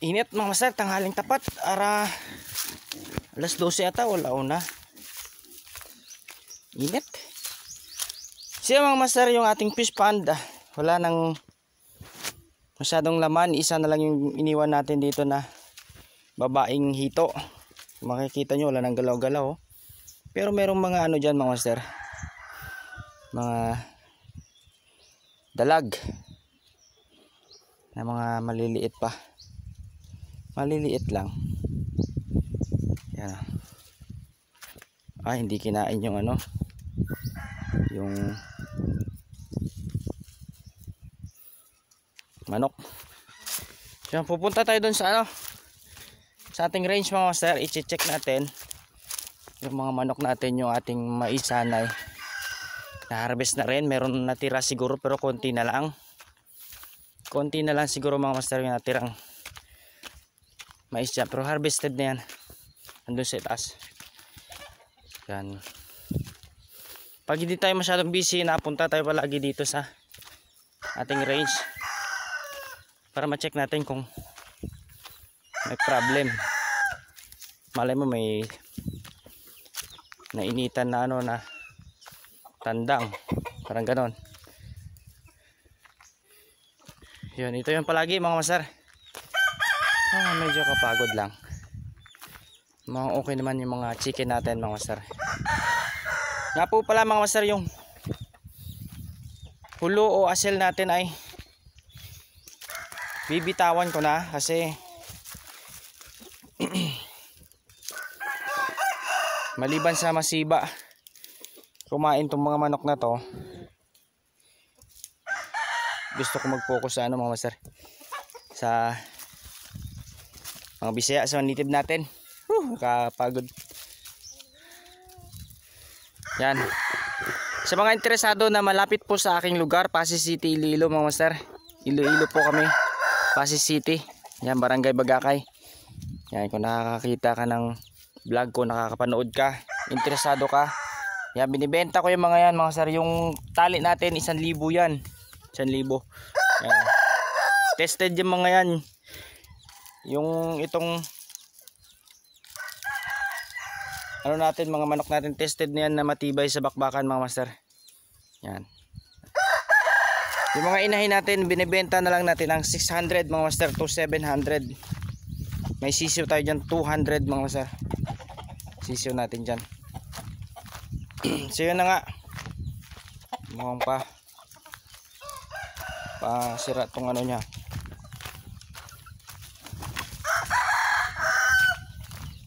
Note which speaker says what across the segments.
Speaker 1: Init mga master, tanghaling tapat. Ara, alas 12 ata, wala una. Init. Siya mga master, yung ating fish pond. wala nang masyadong laman. Isa na lang yung iniwan natin dito na babaing hito. Makikita nyo, wala nang galaw-galaw. Oh. Pero merong mga ano dyan mga master. Mga dalag na mga maliliit pa maliliit lang yan ah hindi kinain yung ano yung manok yan pupunta tayo dun sa ano sa ating range mga master i-check natin yung mga manok natin yung ating maisanay na harvest na rin meron natira siguro pero konti na lang konti na lang siguro mga master yung natirang mais dyan pero harvested na yan andun sa itaas yan pag hindi tayo masyadong busy napunta tayo palagi dito sa ating range para ma-check natin kung may problem malay mo may nainitan na ano na tandang parang ganon Yan, ito yung palagi mga masar ah, medyo kapagod lang mga okay naman yung mga chicken natin mga sir. nga po pala mga sir yung hulo o asel natin ay bibitawan ko na kasi maliban sa masiba kumain tong mga manok na to gusto ko mag-focus sa ano mga sir sa mga bisaya sa native natin Whew, nakapagod yan sa mga interesado na malapit po sa aking lugar Pasig City Iloilo mga master Iloilo po kami Pasig City yan barangay Bagakay yan kung nakakakita ka ng vlog ko nakakapanood ka interesado ka yan binibenta ko yung mga yan mga sir yung tali natin 1,000 yan 1,000 yan tested yung mga yan yung itong ano natin mga manok natin tested niyan na matibay sa bakbakan mga master yan yung mga inahin natin binibenta na lang natin ang 600 mga master to 700 may sisiyo tayo dyan 200 mga master sisiyo natin dyan so yun na nga mukhang pa pasira tong ano nya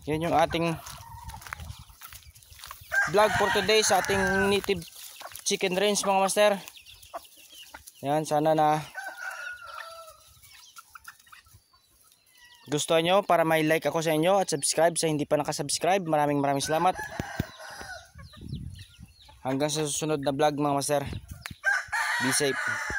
Speaker 1: yan yung ating vlog for today sa ating native chicken range mga master yan sana na gusto nyo para may like ako sa inyo at subscribe sa hindi pa nakasubscribe maraming maraming salamat hanggang sa susunod na vlog mga master be safe